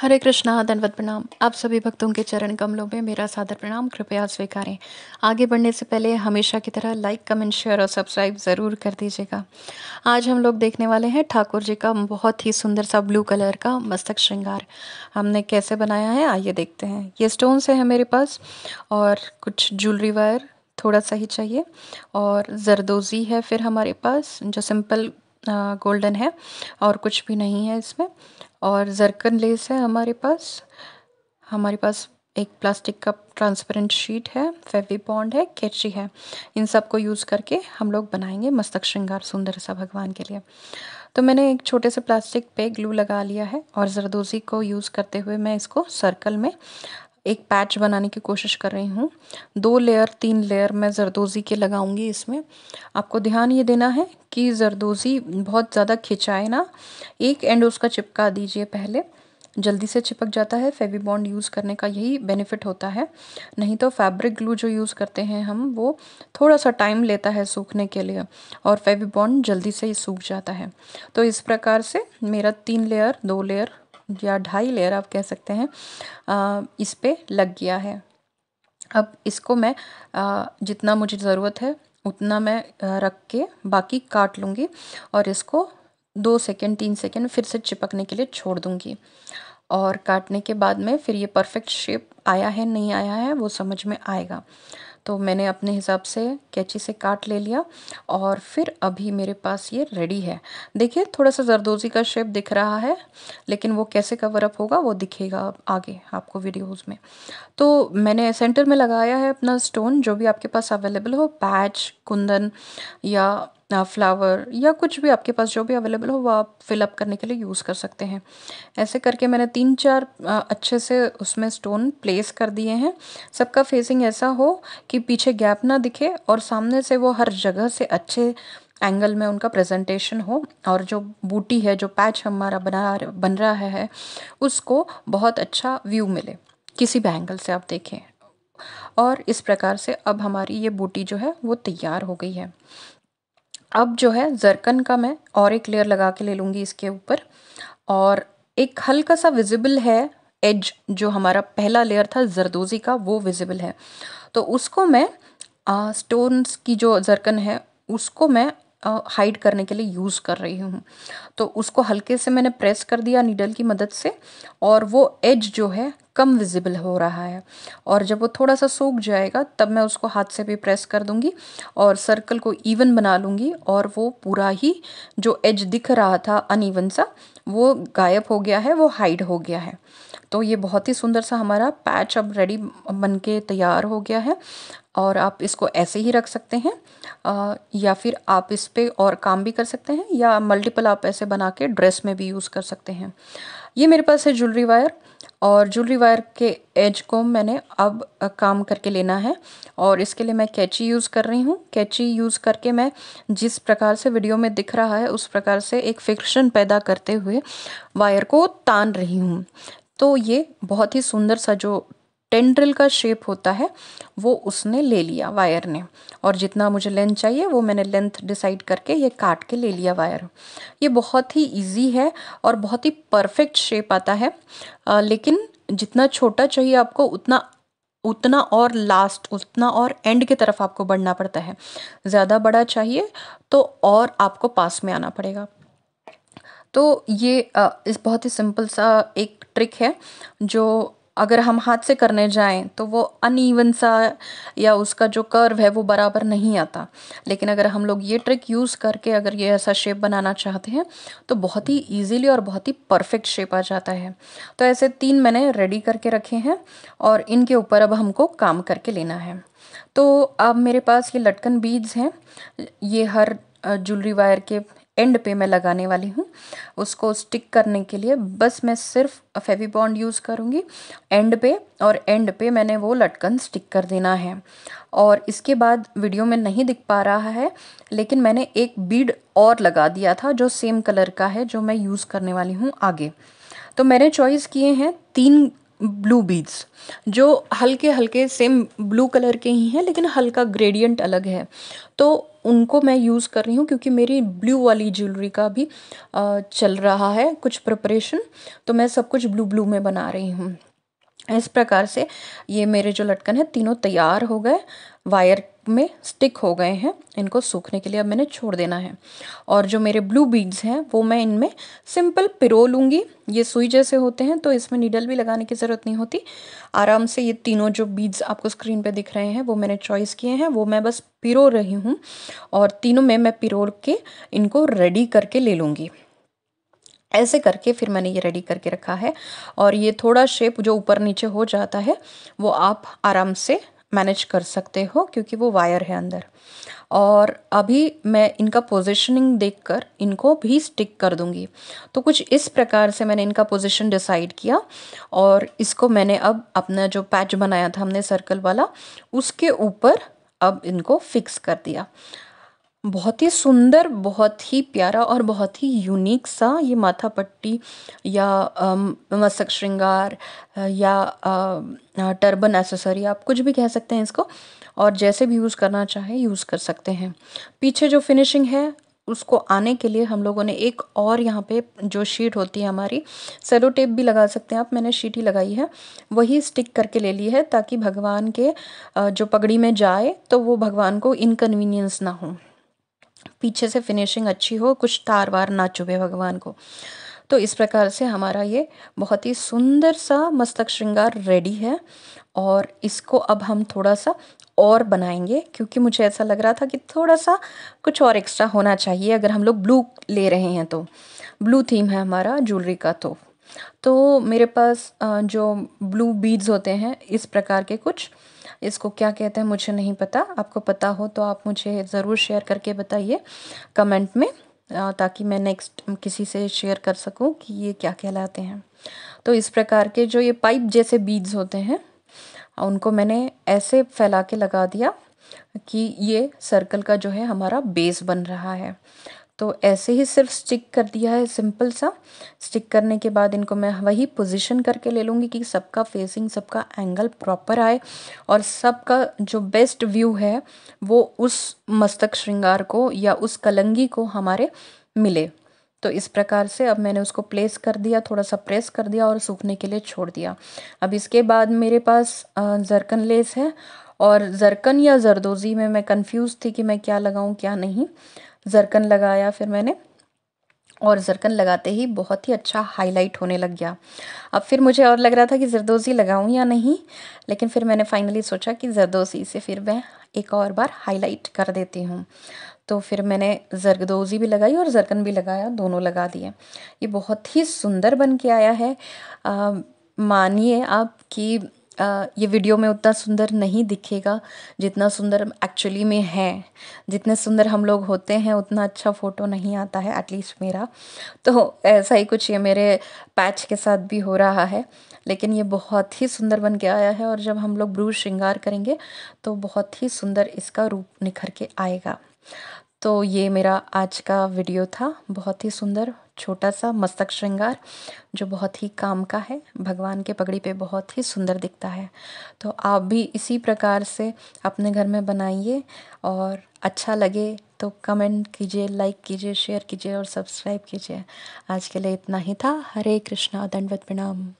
हरे कृष्णा धनवत प्रणाम आप सभी भक्तों के चरण कमलों में मेरा सादर प्रणाम कृपया स्वीकारें आगे बढ़ने से पहले हमेशा की तरह लाइक कमेंट शेयर और सब्सक्राइब ज़रूर कर दीजिएगा आज हम लोग देखने वाले हैं ठाकुर जी का बहुत ही सुंदर सा ब्लू कलर का मस्तक श्रृंगार हमने कैसे बनाया है आइए देखते हैं ये स्टोन्स है मेरे पास और कुछ ज्वेलरी वायर थोड़ा सा ही चाहिए और जरदोज़ी है फिर हमारे पास जो सिंपल गोल्डन है और कुछ भी नहीं है इसमें और जरकन लेस है हमारे पास हमारे पास एक प्लास्टिक का ट्रांसपेरेंट शीट है फेवी बॉन्ड है कैची है इन सब को यूज़ करके हम लोग बनाएंगे मस्तक श्रृंगार सुंदर सा भगवान के लिए तो मैंने एक छोटे से प्लास्टिक पे ग्लू लगा लिया है और जरदोजी को यूज़ करते हुए मैं इसको सर्कल में एक पैच बनाने की कोशिश कर रही हूँ दो लेयर तीन लेयर मैं जरदोज़ी के लगाऊंगी इसमें आपको ध्यान ये देना है कि जरदोज़ी बहुत ज़्यादा खिंचाए ना एक एंड उसका चिपका दीजिए पहले जल्दी से चिपक जाता है फेवी बॉन्ड यूज़ करने का यही बेनिफिट होता है नहीं तो फैब्रिक ग्लू जो यूज़ करते हैं हम वो थोड़ा सा टाइम लेता है सूखने के लिए और फेवी बॉन्ड जल्दी से ही सूख जाता है तो इस प्रकार से मेरा तीन लेयर दो लेयर या ढाई लेयर आप कह सकते हैं इस पर लग गया है अब इसको मैं जितना मुझे ज़रूरत है उतना मैं रख के बाकी काट लूँगी और इसको दो सेकेंड तीन सेकेंड फिर से चिपकने के लिए छोड़ दूँगी और काटने के बाद में फिर ये परफेक्ट शेप आया है नहीं आया है वो समझ में आएगा तो मैंने अपने हिसाब से कैंची से काट ले लिया और फिर अभी मेरे पास ये रेडी है देखिए थोड़ा सा जरदोजी का शेप दिख रहा है लेकिन वो कैसे कवर अप होगा वो दिखेगा आगे आपको वीडियोज़ में तो मैंने सेंटर में लगाया है अपना स्टोन जो भी आपके पास अवेलेबल हो पैच कुंदन या फ्लावर या कुछ भी आपके पास जो भी अवेलेबल हो वो आप फिलअप करने के लिए यूज़ कर सकते हैं ऐसे करके मैंने तीन चार अच्छे से उसमें स्टोन प्लेस कर दिए हैं सबका फेसिंग ऐसा हो कि पीछे गैप ना दिखे और सामने से वो हर जगह से अच्छे एंगल में उनका प्रेजेंटेशन हो और जो बूटी है जो पैच हमारा बना बन रहा है उसको बहुत अच्छा व्यू मिले किसी भी एंगल से आप देखें और इस प्रकार से अब हमारी ये बूटी जो है वो तैयार हो गई है अब जो है ज़रकन का मैं और एक लेयर लगा के ले लूँगी इसके ऊपर और एक हल्का सा विजिबल है एज जो हमारा पहला लेयर था जरदोज़ी का वो विजिबल है तो उसको मैं स्टोन्स की जो ज़रकन है उसको मैं हाइड करने के लिए यूज़ कर रही हूँ तो उसको हल्के से मैंने प्रेस कर दिया नीडल की मदद से और वो एज जो है कम विजिबल हो रहा है और जब वो थोड़ा सा सूख जाएगा तब मैं उसको हाथ से भी प्रेस कर दूंगी और सर्कल को इवन बना लूँगी और वो पूरा ही जो एज दिख रहा था अनइवन सा वो गायब हो गया है वो हाइड हो गया है तो ये बहुत ही सुंदर सा हमारा पैच अब रेडी बन के तैयार हो गया है और आप इसको ऐसे ही रख सकते हैं आ, या फिर आप इस पर और काम भी कर सकते हैं या मल्टीपल आप ऐसे बना के ड्रेस में भी यूज़ कर सकते हैं ये मेरे पास है ज्वेलरी वायर और ज्वेलरी वायर के एज को मैंने अब काम करके लेना है और इसके लिए मैं कैची यूज़ कर रही हूँ कैची यूज़ करके मैं जिस प्रकार से वीडियो में दिख रहा है उस प्रकार से एक फिक्शन पैदा करते हुए वायर को तान रही हूँ तो ये बहुत ही सुंदर सा जो टेंड्रिल का शेप होता है वो उसने ले लिया वायर ने और जितना मुझे लेंथ चाहिए वो मैंने लेंथ डिसाइड करके ये काट के ले लिया वायर ये बहुत ही इजी है और बहुत ही परफेक्ट शेप आता है आ, लेकिन जितना छोटा चाहिए आपको उतना उतना और लास्ट उतना और एंड की तरफ आपको बढ़ना पड़ता है ज़्यादा बड़ा चाहिए तो और आपको पास में आना पड़ेगा तो ये इस बहुत ही सिंपल सा एक ट्रिक है जो अगर हम हाथ से करने जाएं तो वो अनइवन सा या उसका जो कर्व है वो बराबर नहीं आता लेकिन अगर हम लोग ये ट्रिक यूज़ करके अगर ये ऐसा शेप बनाना चाहते हैं तो बहुत ही इजीली और बहुत ही परफेक्ट शेप आ जाता है तो ऐसे तीन मैंने रेडी करके रखे हैं और इनके ऊपर अब हमको काम करके लेना है तो अब मेरे पास ये लटकन बीज हैं ये हर ज्वेलरी वायर के एंड पे मैं लगाने वाली हूँ उसको स्टिक करने के लिए बस मैं सिर्फ फेवी बॉन्ड यूज़ करूँगी एंड पे और एंड पे मैंने वो लटकन स्टिक कर देना है और इसके बाद वीडियो में नहीं दिख पा रहा है लेकिन मैंने एक बीड और लगा दिया था जो सेम कलर का है जो मैं यूज़ करने वाली हूँ आगे तो मैंने चॉइस किए हैं तीन ब्लू बीड्स जो हल्के हल्के सेम ब्लू कलर के ही हैं लेकिन हल्का ग्रेडियंट अलग है तो उनको मैं यूज़ कर रही हूँ क्योंकि मेरी ब्लू वाली ज्वेलरी का भी चल रहा है कुछ प्रिपरेशन तो मैं सब कुछ ब्लू ब्लू में बना रही हूँ इस प्रकार से ये मेरे जो लटकन है तीनों तैयार हो गए वायर में स्टिक हो गए हैं इनको सूखने के लिए अब मैंने छोड़ देना है और जो मेरे ब्लू बीड्स हैं वो मैं इनमें सिंपल पिरो लूँगी ये सुई जैसे होते हैं तो इसमें नीडल भी लगाने की ज़रूरत नहीं होती आराम से ये तीनों जो बीड्स आपको स्क्रीन पे दिख रहे हैं वो मैंने चॉइस किए हैं वो मैं बस पिरो रही हूँ और तीनों में मैं पिरो के इनको रेडी करके ले लूँगी ऐसे करके फिर मैंने ये रेडी करके रखा है और ये थोड़ा शेप जो ऊपर नीचे हो जाता है वो आप आराम से मैनेज कर सकते हो क्योंकि वो वायर है अंदर और अभी मैं इनका देख देखकर इनको भी स्टिक कर दूंगी तो कुछ इस प्रकार से मैंने इनका पोजिशन डिसाइड किया और इसको मैंने अब अपना जो पैच बनाया था हमने सर्कल वाला उसके ऊपर अब इनको फिक्स कर दिया बहुत ही सुंदर बहुत ही प्यारा और बहुत ही यूनिक सा ये माथा पट्टी या मस्तक श्रृंगार या टर्बन एसेसरी आप कुछ भी कह सकते हैं इसको और जैसे भी यूज़ करना चाहे यूज़ कर सकते हैं पीछे जो फिनिशिंग है उसको आने के लिए हम लोगों ने एक और यहाँ पे जो शीट होती है हमारी सेलो टेप भी लगा सकते हैं आप मैंने शीट ही लगाई है वही स्टिक करके ले ली है ताकि भगवान के जो पगड़ी में जाए तो वो भगवान को इनकन्वीनियंस ना हो पीछे से फिनिशिंग अच्छी हो कुछ तार वार ना चुभे भगवान को तो इस प्रकार से हमारा ये बहुत ही सुंदर सा मस्तक श्रृंगार रेडी है और इसको अब हम थोड़ा सा और बनाएंगे क्योंकि मुझे ऐसा लग रहा था कि थोड़ा सा कुछ और एक्स्ट्रा होना चाहिए अगर हम लोग ब्लू ले रहे हैं तो ब्लू थीम है हमारा ज्वेलरी का तो तो मेरे पास जो ब्लू बीड्स होते हैं इस प्रकार के कुछ इसको क्या कहते हैं मुझे नहीं पता आपको पता हो तो आप मुझे ज़रूर शेयर करके बताइए कमेंट में ताकि मैं नेक्स्ट किसी से शेयर कर सकूं कि ये क्या कहलाते हैं तो इस प्रकार के जो ये पाइप जैसे बीज होते हैं उनको मैंने ऐसे फैला के लगा दिया कि ये सर्कल का जो है हमारा बेस बन रहा है तो ऐसे ही सिर्फ स्टिक कर दिया है सिंपल सा स्टिक करने के बाद इनको मैं वही पोजीशन करके ले लूँगी कि सबका फेसिंग सबका एंगल प्रॉपर आए और सबका जो बेस्ट व्यू है वो उस मस्तक श्रृंगार को या उस कलंगी को हमारे मिले तो इस प्रकार से अब मैंने उसको प्लेस कर दिया थोड़ा सा प्रेस कर दिया और सूखने के लिए छोड़ दिया अब इसके बाद मेरे पास जरकन लेस है और जरकन या जरदोज़ी में मैं कंफ्यूज थी कि मैं क्या लगाऊं क्या नहीं ज़रकन लगाया फिर मैंने और ज़रकन लगाते ही बहुत ही अच्छा हाईलाइट होने लग गया अब फिर मुझे और लग रहा था कि जरदोज़ी लगाऊं या नहीं लेकिन फिर मैंने फाइनली सोचा कि जरदोज़ी से फिर मैं एक और बार हाईलाइट कर देती हूँ तो फिर मैंने जरदोज़ी भी लगाई और जरकन भी लगाया दोनों लगा दिए ये बहुत ही सुंदर बन के आया है मानिए आप कि ये वीडियो में उतना सुंदर नहीं दिखेगा जितना सुंदर एक्चुअली में है जितने सुंदर हम लोग होते हैं उतना अच्छा फ़ोटो नहीं आता है एटलीस्ट मेरा तो ऐसा ही कुछ ये मेरे पैच के साथ भी हो रहा है लेकिन ये बहुत ही सुंदर बन के आया है और जब हम लोग ब्रू श्रृंगार करेंगे तो बहुत ही सुंदर इसका रूप निखर के आएगा तो ये मेरा आज का वीडियो था बहुत ही सुंदर छोटा सा मस्तक श्रृंगार जो बहुत ही काम का है भगवान के पगड़ी पे बहुत ही सुंदर दिखता है तो आप भी इसी प्रकार से अपने घर में बनाइए और अच्छा लगे तो कमेंट कीजिए लाइक कीजिए शेयर कीजिए और सब्सक्राइब कीजिए आज के लिए इतना ही था हरे कृष्णा दंडवत प्रणाम